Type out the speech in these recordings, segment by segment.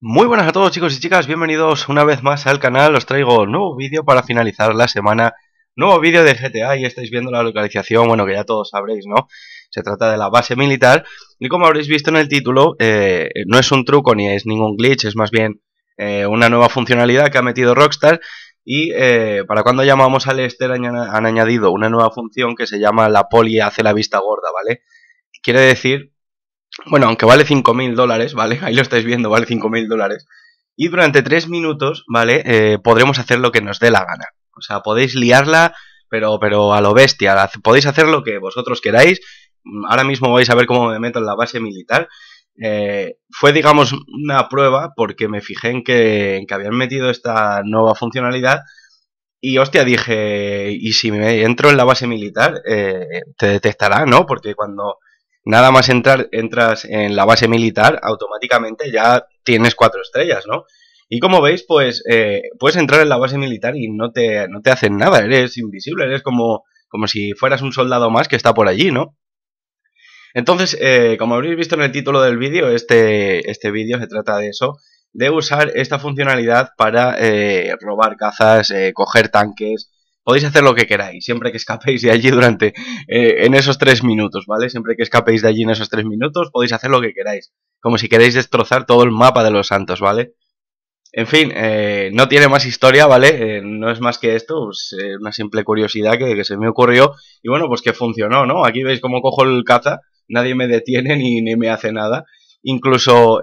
Muy buenas a todos chicos y chicas, bienvenidos una vez más al canal, os traigo un nuevo vídeo para finalizar la semana, nuevo vídeo de GTA y estáis viendo la localización, bueno que ya todos sabréis, ¿no? Se trata de la base militar y como habréis visto en el título, eh, no es un truco ni es ningún glitch, es más bien eh, una nueva funcionalidad que ha metido Rockstar y eh, para cuando llamamos al Esther han añadido una nueva función que se llama la poli hace la vista gorda, ¿vale? Quiere decir bueno, aunque vale 5.000 dólares, ¿vale? Ahí lo estáis viendo, vale 5.000 dólares. Y durante 3 minutos, ¿vale? Eh, podremos hacer lo que nos dé la gana. O sea, podéis liarla, pero, pero a lo bestia. Podéis hacer lo que vosotros queráis. Ahora mismo vais a ver cómo me meto en la base militar. Eh, fue, digamos, una prueba porque me fijé en que, en que habían metido esta nueva funcionalidad. Y hostia, dije, y si me entro en la base militar, eh, te detectará, ¿no? Porque cuando nada más entrar, entras en la base militar, automáticamente ya tienes cuatro estrellas, ¿no? Y como veis, pues eh, puedes entrar en la base militar y no te, no te hacen nada, eres invisible, eres como, como si fueras un soldado más que está por allí, ¿no? Entonces, eh, como habréis visto en el título del vídeo, este, este vídeo se trata de eso, de usar esta funcionalidad para eh, robar cazas, coger tanques, podéis hacer lo que queráis, siempre que escapéis de allí durante, eh, en esos tres minutos, ¿vale? Siempre que escapéis de allí en esos tres minutos, podéis hacer lo que queráis, como si queréis destrozar todo el mapa de los santos, ¿vale? En fin, eh, no tiene más historia, ¿vale? Eh, no es más que esto, pues, una simple curiosidad que, se me ocurrió y bueno, pues que funcionó, ¿no? Aquí veis cómo cojo el caza, nadie me detiene ni, me hace nada, incluso...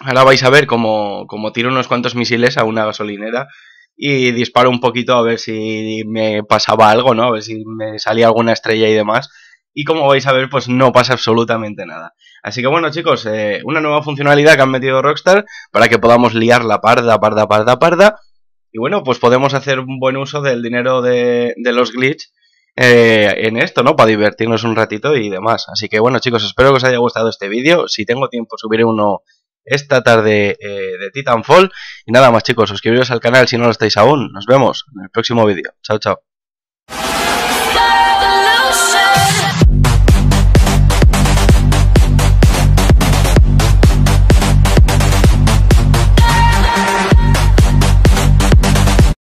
Ahora vais a ver cómo, cómo tiro unos cuantos misiles a una gasolinera y disparo un poquito a ver si me pasaba algo, ¿no? A ver si me salía alguna estrella y demás. Y como vais a ver, pues no pasa absolutamente nada. Así que bueno, chicos, eh, una nueva funcionalidad que han metido Rockstar para que podamos liar la parda, parda, parda, parda. Y bueno, pues podemos hacer un buen uso del dinero de, los glitch eh, en esto, ¿no? Para divertirnos un ratito y demás. Así que bueno, chicos, espero que os haya gustado este vídeo. Si tengo tiempo, subiré uno esta tarde eh, de Titanfall. Y nada más chicos, suscribiros al canal si no lo estáis aún. Nos vemos en el próximo vídeo. Chao, chao.